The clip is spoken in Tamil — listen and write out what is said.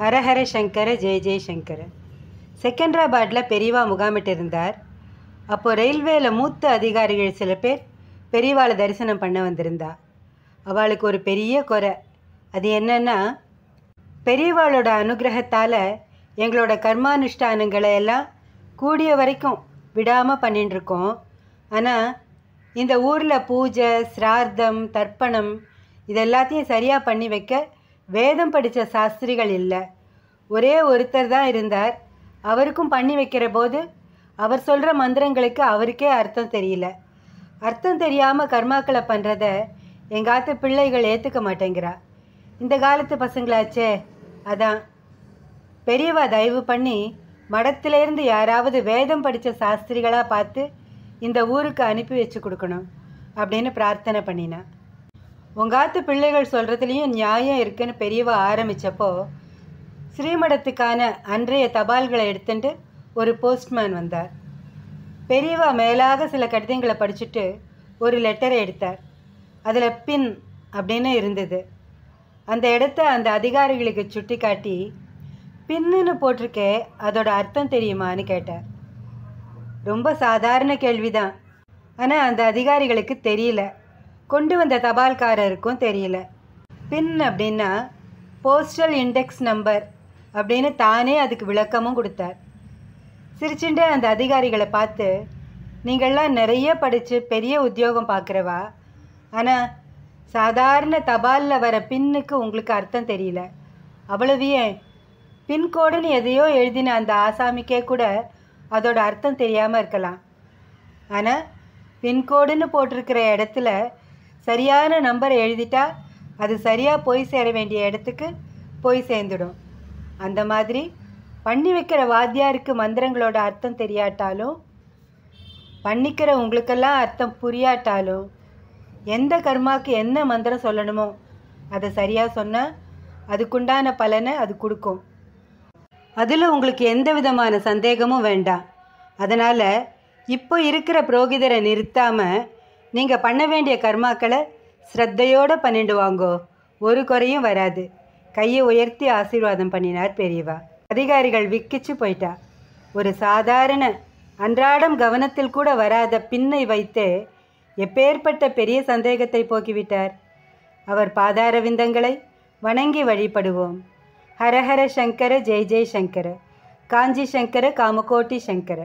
ஹரஹர சங்கர ஜெய ஜெயசங்கர செகண்ட்ராபாடில் பெரியவா முகாமிட்டு இருந்தார் அப்போது ரயில்வேல மூத்த அதிகாரிகள் சில பேர் பெரியவாளை தரிசனம் பண்ண வந்திருந்தா அவளுக்கு ஒரு பெரிய குறை அது என்னன்னா பெரியவாளோட அனுகிரகத்தால் எங்களோட கர்மானுஷ்டானங்களை எல்லாம் கூடிய வரைக்கும் விடாமல் பண்ணிட்டுருக்கோம் ஆனால் இந்த ஊரில் பூஜை சிரார்த்தம் தர்ப்பணம் இதெல்லாத்தையும் சரியாக பண்ணி வைக்க வேதம் படித்த சாஸ்திரிகள் இல்லை ஒரே ஒருத்தர் தான் இருந்தார் அவருக்கும் பண்ணி வைக்கிற போது அவர் சொல்கிற மந்திரங்களுக்கு அவருக்கே அர்த்தம் தெரியல அர்த்தம் தெரியாமல் கர்மாக்களை பண்ணுறத எங்காத்து பிள்ளைகள் ஏற்றுக்க மாட்டேங்கிறா இந்த காலத்து பசங்களாச்சே அதான் பெரியவா தயவு பண்ணி மடத்திலேருந்து யாராவது வேதம் படித்த சாஸ்திரிகளாக பார்த்து இந்த ஊருக்கு அனுப்பி வச்சு கொடுக்கணும் அப்படின்னு பிரார்த்தனை பண்ணினான் உங்காத்து பிள்ளைகள் சொல்கிறதுலேயும் நியாயம் இருக்குன்னு பெரியவா ஆரம்பித்தப்போ ஸ்ரீமடத்துக்கான அன்றைய தபால்களை எடுத்துட்டு ஒரு போஸ்ட்மேன் வந்தார் பெரியவா மேலாக சில கடிதங்களை படிச்சுட்டு ஒரு லெட்டரை எடுத்தார் அதில் பின் அப்படின்னு இருந்தது அந்த இடத்த அந்த அதிகாரிகளுக்கு சுட்டி காட்டி பின்னுன்னு போட்டிருக்கே அதோட அர்த்தம் தெரியுமான்னு கேட்டார் ரொம்ப சாதாரண கேள்விதான் ஆனால் அந்த அதிகாரிகளுக்கு தெரியல கொண்டு வந்த தபால்காரருக்கும் தெரியல பின் அப்படின்னா போஸ்டல் இண்டெக்ஸ் நம்பர் அப்படின்னு தானே அதுக்கு விளக்கமும் கொடுத்தார் சிரிச்சுண்டே அந்த அதிகாரிகளை பார்த்து நீங்கள்லாம் நிறைய படித்து பெரிய உத்தியோகம் பார்க்குறவா ஆனால் சாதாரண தபாலில் வர பின்னுக்கு உங்களுக்கு அர்த்தம் தெரியல அவ்வளவு ஏன் பின்கோடுன்னு எதையோ எழுதின அந்த ஆசாமிக்கே கூட அதோட அர்த்தம் தெரியாமல் இருக்கலாம் ஆனால் பின்கோடுன்னு போட்டிருக்கிற இடத்துல சரியான நம்பரை எழுதிட்டா அது சரியாக போய் சேர வேண்டிய இடத்துக்கு போய் சேர்ந்துடும் அந்த மாதிரி பண்ணி வைக்கிற வாத்தியாருக்கு மந்திரங்களோட அர்த்தம் தெரியாட்டாலும் பண்ணிக்கிற உங்களுக்கெல்லாம் அர்த்தம் புரியாட்டாலும் எந்த கர்மாவுக்கு என்ன மந்திரம் சொல்லணுமோ அதை சரியாக சொன்னால் அதுக்குண்டான பலனை அது கொடுக்கும் அதில் உங்களுக்கு எந்த விதமான சந்தேகமும் வேண்டாம் அதனால் இப்போ இருக்கிற புரோகிதரை நிறுத்தாமல் நீங்கள் பண்ண வேண்டிய கர்மாக்களை ஸ்ரத்தையோடு பண்ணிட்டு வாங்கோ ஒரு குறையும் வராது கையை உயர்த்தி ஆசீர்வாதம் பண்ணினார் பெரியவா அதிகாரிகள் விக்கிச்சு போயிட்டா ஒரு சாதாரண அன்றாடம் கவனத்தில் கூட வராத பின்னை வைத்து எப்பேற்பட்ட பெரிய சந்தேகத்தை போக்கிவிட்டார் அவர் பாதார விந்தங்களை வணங்கி வழிபடுவோம் ஹரஹர சங்கர ஜெய் ஜெய் சங்கர காஞ்சி சங்கர காமகோட்டி சங்கர